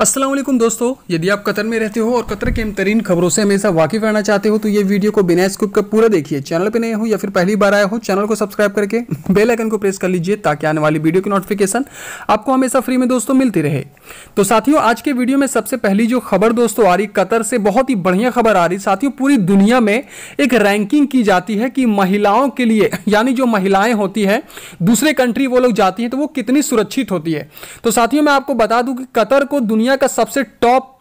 असलम दोस्तों यदि आप कतर में रहते हो और कतर के तरीन खबरों से हमेशा वाकिफ रहना चाहते हो तो ये वीडियो को बिना स्कूप का पूरा देखिए चैनल पर नए हो या फिर पहली बार आए हो चैनल को सब्सक्राइब करके बेल आइकन को प्रेस कर लीजिए ताकि आने वाली वीडियो की नोटिफिकेशन आपको हमेशा फ्री में दोस्तों मिलती रहे तो साथियों आज के वीडियो में सबसे पहली जो खबर दोस्तों आ रही कतर से बहुत ही बढ़िया खबर आ रही साथियों पूरी दुनिया में एक रैंकिंग की जाती है कि महिलाओं के लिए यानी जो महिलाएं होती हैं दूसरे कंट्री वो लोग जाती हैं तो वो कितनी सुरक्षित होती है तो साथियों मैं आपको बता दूं कि कतर को दुनिया दुनिया का सबसे टॉप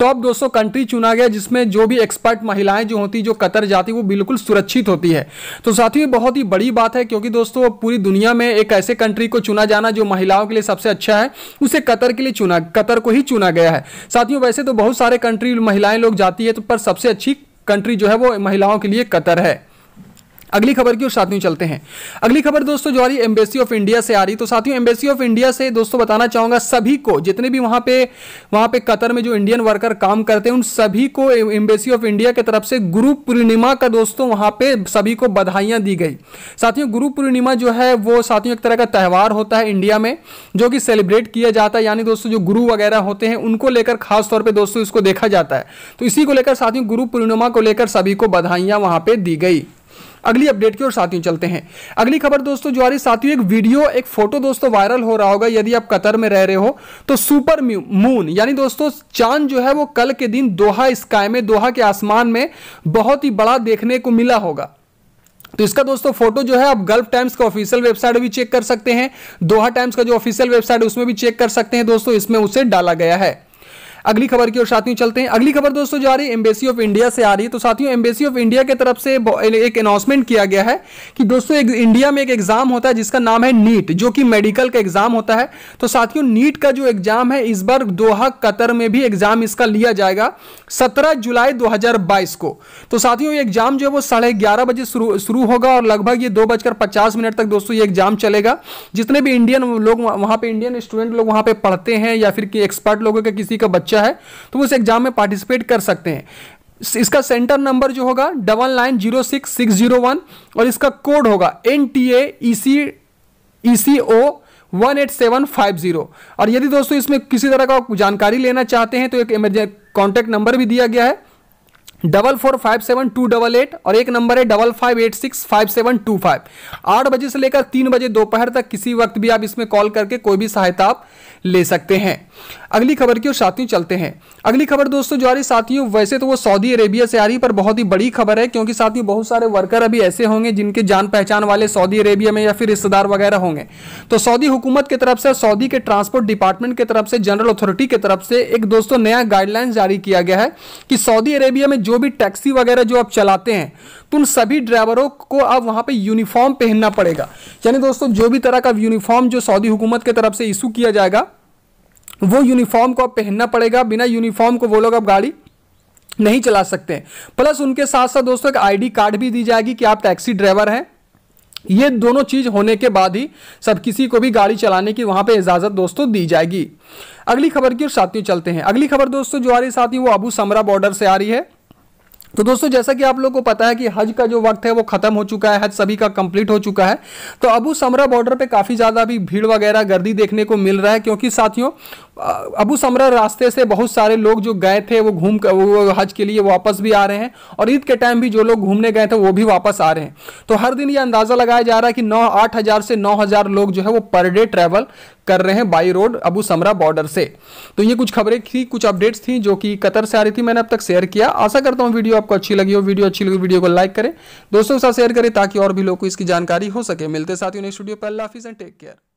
टॉप 200 कंट्री चुना गया जिसमें जो भी एक्सपर्ट महिलाएं जो होती जो कतर जाती वो बिल्कुल सुरक्षित होती है तो साथियों बहुत ही बड़ी बात है क्योंकि दोस्तों पूरी दुनिया में एक ऐसे कंट्री को चुना जाना जो महिलाओं के लिए सबसे अच्छा है उसे कतर के लिए चुना कतर को ही चुना गया है साथियों वैसे तो बहुत सारे कंट्री महिलाएं लोग जाती है तो पर सबसे अच्छी कंट्री जो है वो महिलाओं के लिए कतर है अगली खबर की ओर साथियों चलते हैं अगली खबर दोस्तों जो आ रही एम्बेसी ऑफ इंडिया से आ रही तो साथियों एम्बेसी ऑफ इंडिया से दोस्तों बताना चाहूंगा सभी को जितने भी वहां पे वहां पे कतर में जो इंडियन वर्कर काम करते हैं उन सभी को एम्बेसी ऑफ इंडिया की तरफ से गुरु पूर्णिमा का दोस्तों वहां पे सभी को बधाइयां दी गई साथियों गुरु पूर्णिमा जो है वो साथियों एक तरह का त्यौहार होता है इंडिया में जो कि सेलिब्रेट किया जाता है यानी दोस्तों जो गुरु वगैरह होते हैं उनको लेकर खासतौर पर दोस्तों इसको देखा जाता है तो इसी को लेकर साथियों गुरु पूर्णिमा को लेकर सभी को बधाइयां वहां पे दी गई अगली अपडेट की ओर साथियों चलते हैं अगली खबर दोस्तों जो आ रही साथियों एक वीडियो एक फोटो दोस्तों वायरल हो रहा होगा यदि आप कतर में रह रहे हो तो सुपर मून यानी दोस्तों चांद जो है वो कल के दिन दोहा स्काई में दोहा के आसमान में बहुत ही बड़ा देखने को मिला होगा तो इसका दोस्तों फोटो जो है आप गल्फ टाइम्स का ऑफिशियल वेबसाइट भी चेक कर सकते हैं दोहा टाइम्स का जो ऑफिशियल वेबसाइट है उसमें भी चेक कर सकते हैं दोस्तों इसमें उसे डाला गया है अगली खबर की ओर साथियों चलते हैं अगली खबर दोस्तों जो आ रही है एम्बेसी ऑफ इंडिया से आ रही है तो साथियों एम्बेसी ऑफ इंडिया की तरफ से एक अनाउंसमेंट किया गया है कि दोस्तों एक इंडिया में एक एग्जाम होता है जिसका नाम है नीट जो कि मेडिकल का एग्जाम होता है तो साथियों नीट का जो एग्जाम है इस बार दोहा कतर में भी एग्जाम इसका लिया जाएगा सत्रह जुलाई दो को तो साथियों ये एग्जाम जो है वो साढ़े ग्यारह बजे शुरू होगा और लगभग ये दो बजकर पचास मिनट तक दोस्तों ये एग्जाम चलेगा जितने भी इंडियन लोग वहां पे इंडियन स्टूडेंट लोग वहाँ पे पढ़ते हैं या फिर एक्सपर्ट लोगों का किसी का बच्चा बच्चा है तो उस एग्जाम में पार्टिसिपेट कर सकते हैं इसका सेंटर नंबर जो होगा double nine zero six six zero one और इसका कोड होगा N T A E C E C O one eight seven five zero और यदि दोस्तों इसमें किसी तरह का जानकारी लेना चाहते हैं तो एक इमरजेंसी कॉन्टैक्ट नंबर भी दिया गया है double four five seven two double eight और एक नंबर है double five eight six five seven two five आठ बजे से लेकर तीन बजे दोपहर तक किसी वक्त भी आप इसमें कॉल करके कोई भी सहायता आप ले सकते हैं अगली खबर की ओर साथियों चलते हैं अगली खबर दोस्तों जो आ रही साथियों वैसे तो वो सऊदी अरेबिया से आ रही पर बहुत ही बड़ी खबर है क्योंकि साथियों बहुत सारे वर्कर अभी ऐसे होंगे जिनके जान पहचान वाले सऊदी अरेबिया में या फिर रिश्तेदार वगैरह होंगे तो सऊदी हुकूमत की तरफ से सऊदी के ट्रांसपोर्ट डिपार्टमेंट की तरफ से जनरल अथॉरिटी की तरफ से एक दोस्तों नया गाइडलाइन जारी किया गया है कि सऊदी अरेबिया में जो भी टैक्सी वगैरह जो आप चलाते हैं तो उन सभी ड्राइवरों को अब वहाँ पर यूनिफॉर्म पहनना पड़ेगा यानी दोस्तों जो भी तरह का यूनिफॉर्म जो सऊदी हुकूमत की तरफ से इशू किया जाएगा वो यूनिफॉर्म को अब पहनना पड़ेगा बिना यूनिफॉर्म को वो लोग आप गाड़ी नहीं चला सकते हैं प्लस उनके साथ साथ दोस्तों एक आईडी कार्ड भी दी जाएगी कि आप टैक्सी ड्राइवर हैं ये दोनों चीज़ होने के बाद ही सब किसी को भी गाड़ी चलाने की वहां पे इजाज़त दोस्तों दी जाएगी अगली खबर की और साथियों चलते हैं अगली खबर दोस्तों जो आ रही साथी वो अबू समरा बॉर्डर से आ रही है तो दोस्तों जैसा कि आप लोगों को पता है कि हज का जो वक्त है वो खत्म हो चुका है हज सभी का कंप्लीट हो चुका है तो अबू समरा बॉर्डर पे काफ़ी ज़्यादा अभी भीड़ वगैरह गर्दी देखने को मिल रहा है क्योंकि साथियों अबू समरा रास्ते से बहुत सारे लोग जो गए थे वो घूम वो हज के लिए वापस भी आ रहे हैं और ईद के टाइम भी जो लोग घूमने गए थे वो भी वापस आ रहे हैं तो हर दिन ये अंदाज़ा लगाया जा रहा है कि नौ आठ हज़ार से नौ हज़ार लोग जो है वो पर डे ट्रैवल कर रहे हैं by road Abu Samra border से तो ये कुछ खबरें थी कुछ अपडेट्स थी जो कि कतर से आ रही थी मैंने अब तक शेयर किया आशा करता हूँ वीडियो आपको अच्छी लगी हो वीडियो अच्छी लगी वीडियो को लाइक करें दोस्तों के साथ शेयर करें ताकि और भी लोग को इसकी जानकारी हो सके मिलते साथियों नेक्स्ट वीडियो पर हाफिज़ एंड टेक केयर